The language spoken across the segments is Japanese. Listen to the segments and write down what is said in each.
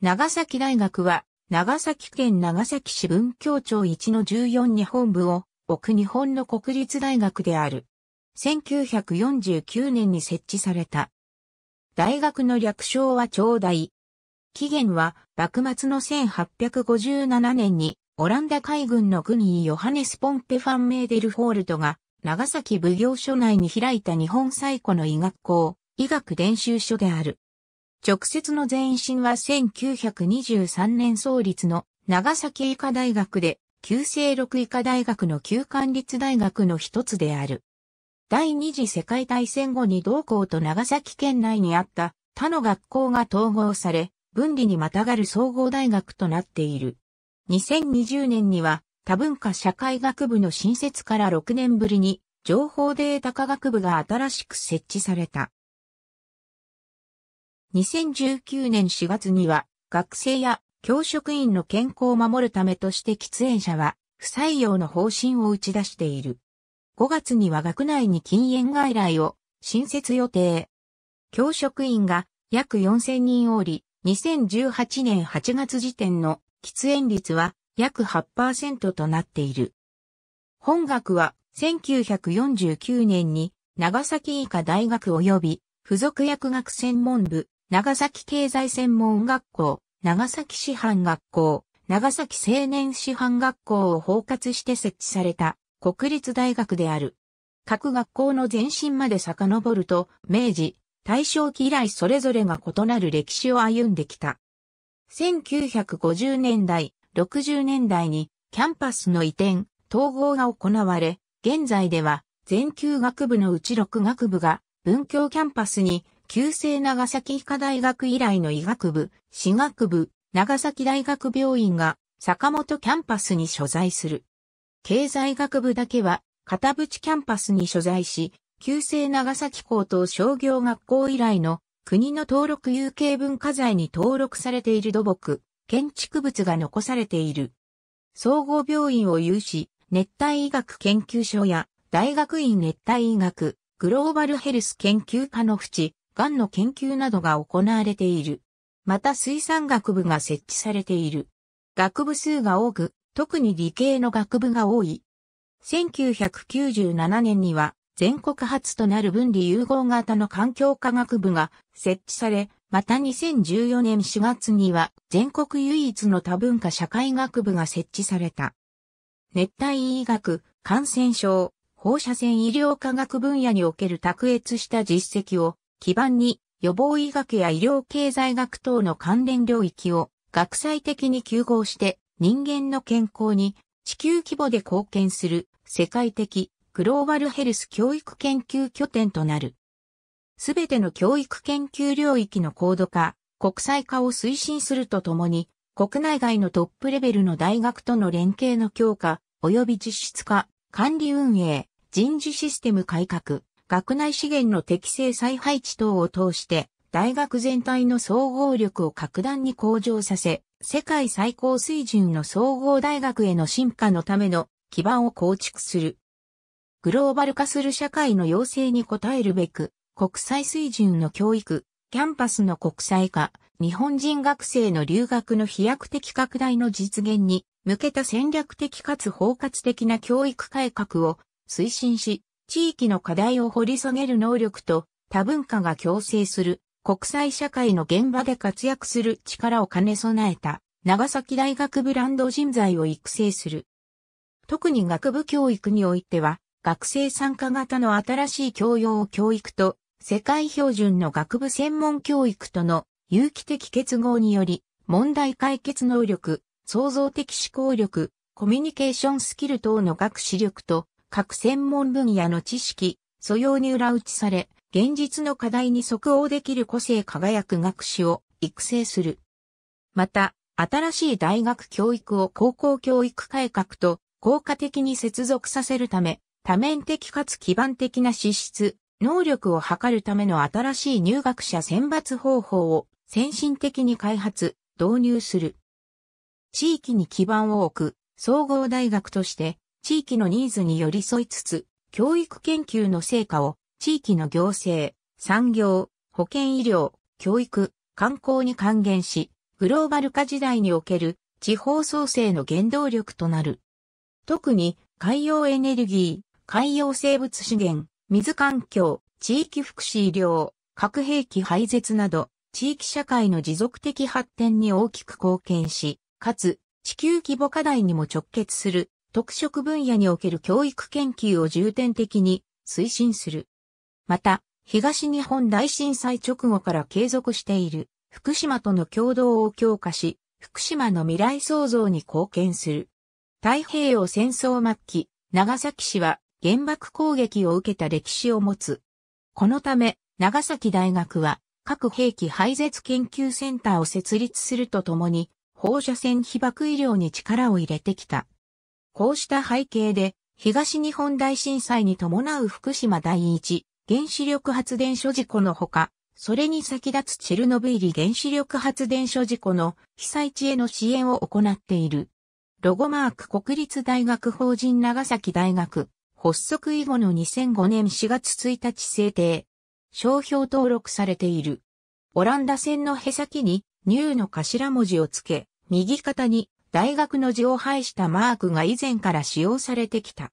長崎大学は、長崎県長崎市文教庁1の14に本部を置く日本の国立大学である。1949年に設置された。大学の略称は長大。起源は幕末の1857年にオランダ海軍の軍医ヨハネス・ポンペ・ファン・メーデルホールドが長崎奉行所内に開いた日本最古の医学校、医学伝習所である。直接の前身は1923年創立の長崎医科大学で、旧制六医科大学の旧管立大学の一つである。第二次世界大戦後に同校と長崎県内にあった他の学校が統合され、分離にまたがる総合大学となっている。2020年には多文化社会学部の新設から6年ぶりに情報データ科学部が新しく設置された。2019年4月には、学生や教職員の健康を守るためとして喫煙者は、不採用の方針を打ち出している。5月には学内に禁煙外来を新設予定。教職員が約4000人おり、2018年8月時点の喫煙率は約8%となっている。本学は1949年に長崎医科大学及び付属薬学専門部長崎経済専門学校、長崎師範学校、長崎青年師範学校を包括して設置された国立大学である。各学校の前身まで遡ると、明治、大正期以来それぞれが異なる歴史を歩んできた。1950年代、60年代にキャンパスの移転、統合が行われ、現在では全球学部のうち6学部が文教キャンパスに旧制長崎医科大学以来の医学部、私学部、長崎大学病院が坂本キャンパスに所在する。経済学部だけは片淵キャンパスに所在し、旧制長崎高等商業学校以来の国の登録有形文化財に登録されている土木、建築物が残されている。総合病院を有し、熱帯医学研究所や大学院熱帯医学、グローバルヘルス研究科の淵、がんの研究などが行われている。また水産学部が設置されている。学部数が多く、特に理系の学部が多い。1997年には全国初となる分離融合型の環境科学部が設置され、また2014年4月には全国唯一の多文化社会学部が設置された。熱帯医学、感染症、放射線医療科学分野における卓越した実績を基盤に予防医学や医療経済学等の関連領域を学際的に休合して人間の健康に地球規模で貢献する世界的グローバルヘルス教育研究拠点となる。すべての教育研究領域の高度化、国際化を推進するとともに、国内外のトップレベルの大学との連携の強化、及び実質化、管理運営、人事システム改革、学内資源の適正再配置等を通して、大学全体の総合力を格段に向上させ、世界最高水準の総合大学への進化のための基盤を構築する。グローバル化する社会の要請に応えるべく、国際水準の教育、キャンパスの国際化、日本人学生の留学の飛躍的拡大の実現に向けた戦略的かつ包括的な教育改革を推進し、地域の課題を掘り下げる能力と多文化が共生する国際社会の現場で活躍する力を兼ね備えた長崎大学ブランド人材を育成する。特に学部教育においては学生参加型の新しい教養教育と世界標準の学部専門教育との有機的結合により問題解決能力、創造的思考力、コミュニケーションスキル等の学士力と各専門分野の知識、素養に裏打ちされ、現実の課題に即応できる個性輝く学士を育成する。また、新しい大学教育を高校教育改革と効果的に接続させるため、多面的かつ基盤的な資質、能力を測るための新しい入学者選抜方法を先進的に開発、導入する。地域に基盤を置く、総合大学として、地域のニーズに寄り添いつつ、教育研究の成果を地域の行政、産業、保健医療、教育、観光に還元し、グローバル化時代における地方創生の原動力となる。特に海洋エネルギー、海洋生物資源、水環境、地域福祉医療、核兵器廃絶など、地域社会の持続的発展に大きく貢献し、かつ、地球規模課題にも直結する特色分野における教育研究を重点的に推進する。また、東日本大震災直後から継続している福島との共同を強化し、福島の未来創造に貢献する。太平洋戦争末期、長崎市は原爆攻撃を受けた歴史を持つ。このため、長崎大学は核兵器廃絶研究センターを設立するとともに、放射線被爆医療に力を入れてきた。こうした背景で、東日本大震災に伴う福島第一原子力発電所事故のほか、それに先立つチェルノブイリ原子力発電所事故の被災地への支援を行っている。ロゴマーク国立大学法人長崎大学発足以後の2005年4月1日制定。商標登録されている。オランダ戦のへさきにニューの頭文字をつけ、右肩に大学の字を配したマークが以前から使用されてきた。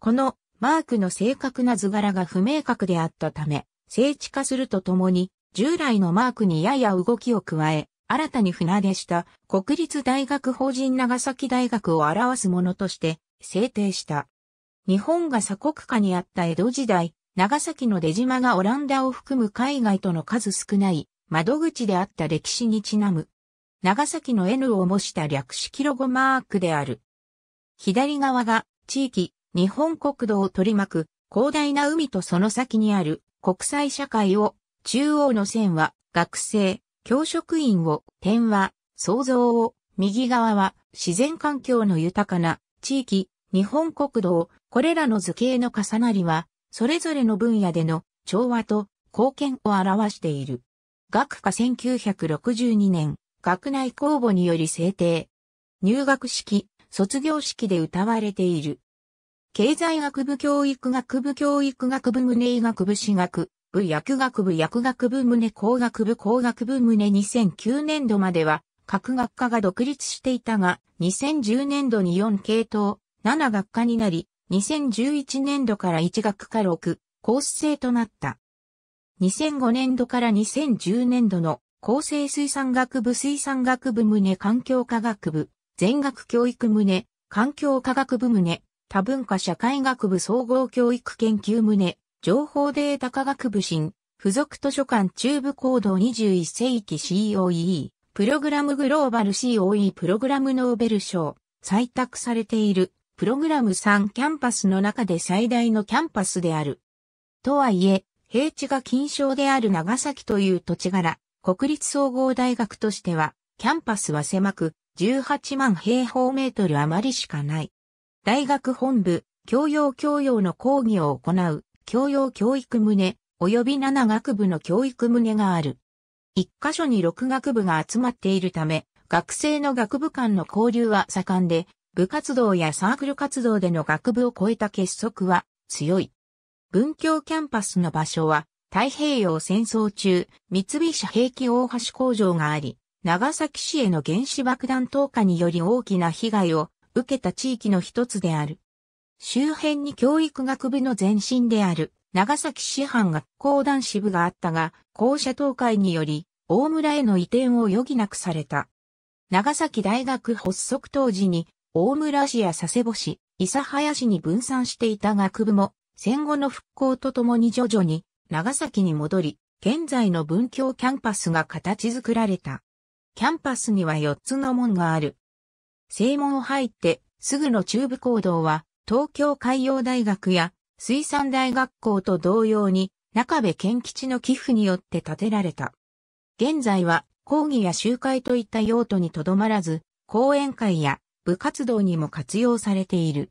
このマークの正確な図柄が不明確であったため、聖地化するとともに、従来のマークにやや動きを加え、新たに船出した国立大学法人長崎大学を表すものとして制定した。日本が鎖国下にあった江戸時代、長崎の出島がオランダを含む海外との数少ない窓口であった歴史にちなむ長崎の N を模した略式ロゴマークである。左側が地域、日本国土を取り巻く広大な海とその先にある国際社会を、中央の線は学生、教職員を、点は創造を、右側は自然環境の豊かな地域、日本国土を、これらの図形の重なりは、それぞれの分野での調和と貢献を表している。学科1962年、学内公募により制定。入学式、卒業式で歌われている。経済学部教育学部教育学部胸医学部私学部薬学部薬学部胸工学部工学部胸2009年度までは各学科が独立していたが2010年度に4系統7学科になり2011年度から1学科6コース制となった。2005年度から2010年度の厚生水産学部水産学部旨環境科学部、全学教育旨環境科学部旨多文化社会学部総合教育研究旨情報データ科学部新、付属図書館中部行動21世紀 COE、プログラムグローバル COE プログラムノーベル賞、採択されている、プログラム3キャンパスの中で最大のキャンパスである。とはいえ、平地が金賞である長崎という土地柄、国立総合大学としては、キャンパスは狭く、18万平方メートル余りしかない。大学本部、教養教養の講義を行う、教養教育棟、及び7学部の教育棟がある。1箇所に6学部が集まっているため、学生の学部間の交流は盛んで、部活動やサークル活動での学部を超えた結束は強い。文教キャンパスの場所は太平洋戦争中、三菱兵器大橋工場があり、長崎市への原子爆弾投下により大きな被害を受けた地域の一つである。周辺に教育学部の前身である長崎市藩学校男子部があったが、校舎倒壊により大村への移転を余儀なくされた。長崎大学発足当時に大村市や佐世保市、諫早市に分散していた学部も戦後の復興とともに徐々に長崎に戻り、現在の文教キャンパスが形作られた。キャンパスには4つの門がある。正門を入ってすぐの中部行動は、東京海洋大学や水産大学校と同様に、中部県吉の寄付によって建てられた。現在は講義や集会といった用途にとどまらず、講演会や部活動にも活用されている。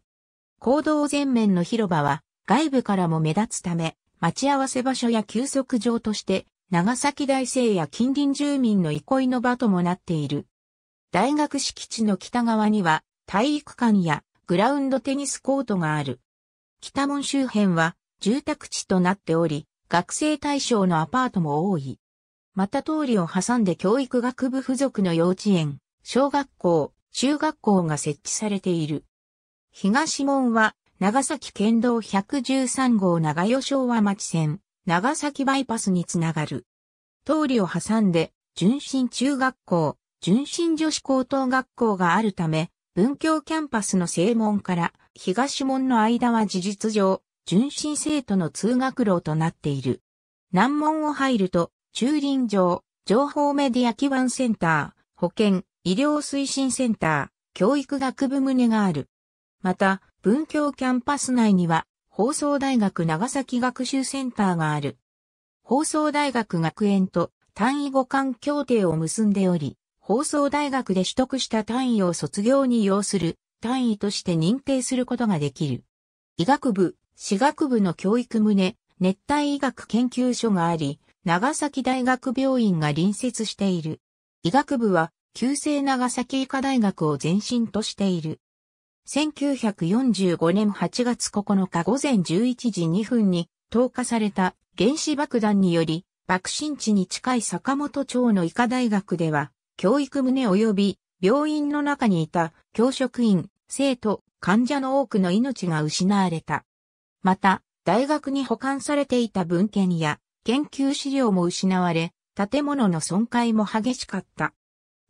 行動前面の広場は外部からも目立つため、待ち合わせ場所や休息場として、長崎大生や近隣住民の憩いの場ともなっている。大学敷地の北側には、体育館やグラウンドテニスコートがある。北門周辺は住宅地となっており、学生対象のアパートも多い。また通りを挟んで教育学部附属の幼稚園、小学校、中学校が設置されている。東門は長崎県道113号長与昭和町線、長崎バイパスにつながる。通りを挟んで、純真中学校、純真女子高等学校があるため、文教キャンパスの正門から東門の間は事実上、純真生徒の通学路となっている。南門を入ると、駐輪場、情報メディア基盤センター、保健、医療推進センター、教育学部棟がある。また、文教キャンパス内には、放送大学長崎学習センターがある。放送大学学園と単位互換協定を結んでおり、放送大学で取得した単位を卒業に要する単位として認定することができる。医学部、私学部の教育旨、熱帯医学研究所があり、長崎大学病院が隣接している。医学部は、旧制長崎医科大学を前身としている。1945年8月9日午前11時2分に投下された原子爆弾により爆心地に近い坂本町の医科大学では教育棟及び病院の中にいた教職員、生徒、患者の多くの命が失われた。また、大学に保管されていた文献や研究資料も失われ、建物の損壊も激しかった。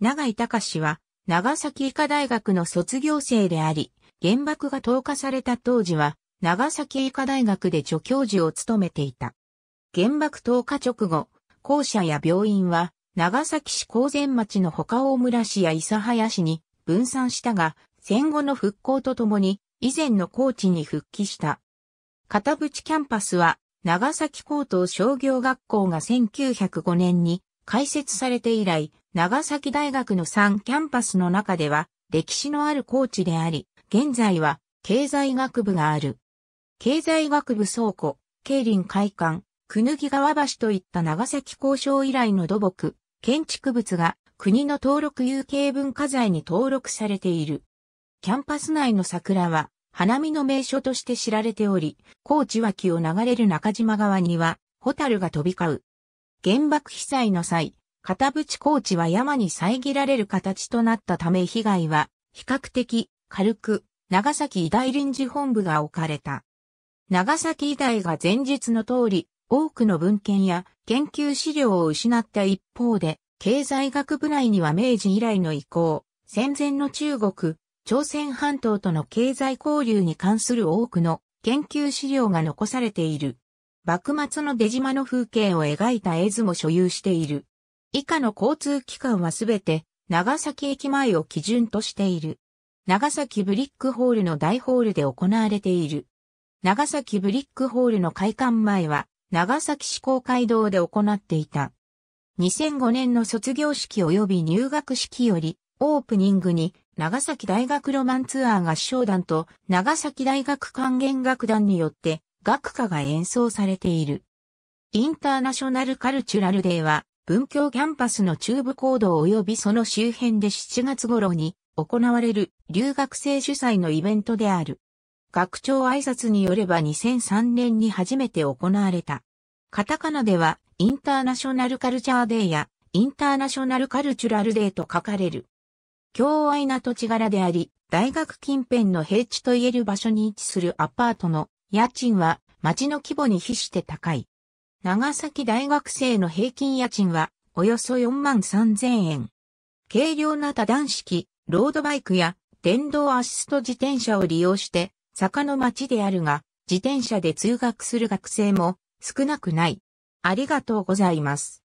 長井隆は長崎医科大学の卒業生であり、原爆が投下された当時は、長崎医科大学で助教授を務めていた。原爆投下直後、校舎や病院は、長崎市高前町の他大村市や諫早市に分散したが、戦後の復興とともに、以前の高知に復帰した。片淵キャンパスは、長崎高等商業学校が1905年に開設されて以来、長崎大学の3キャンパスの中では歴史のある高地であり、現在は経済学部がある。経済学部倉庫、慶林会館、くぬぎ川橋といった長崎交渉以来の土木、建築物が国の登録有形文化財に登録されている。キャンパス内の桜は花見の名所として知られており、高知脇を流れる中島川には、ホタルが飛び交う。原爆被災の際、片淵高地は山に遮られる形となったため被害は比較的軽く長崎医大臨時本部が置かれた。長崎医大が前述の通り多くの文献や研究資料を失った一方で経済学部内には明治以来の移行、戦前の中国、朝鮮半島との経済交流に関する多くの研究資料が残されている。幕末の出島の風景を描いた絵図も所有している。以下の交通機関はすべて長崎駅前を基準としている。長崎ブリックホールの大ホールで行われている。長崎ブリックホールの開館前は長崎市公会堂で行っていた。2005年の卒業式及び入学式よりオープニングに長崎大学ロマンツアー合唱団と長崎大学管弦楽団によって楽歌が演奏されている。インターナショナルカルチュラルデーは文京キャンパスの中部行動及びその周辺で7月頃に行われる留学生主催のイベントである。学長挨拶によれば2003年に初めて行われた。カタカナではインターナショナルカルチャーデーやインターナショナルカルチュラルデーと書かれる。強愛な土地柄であり、大学近辺の平地といえる場所に位置するアパートの家賃は町の規模に比して高い。長崎大学生の平均家賃はおよそ4万3000円。軽量な多段式、ロードバイクや電動アシスト自転車を利用して坂の町であるが、自転車で通学する学生も少なくない。ありがとうございます。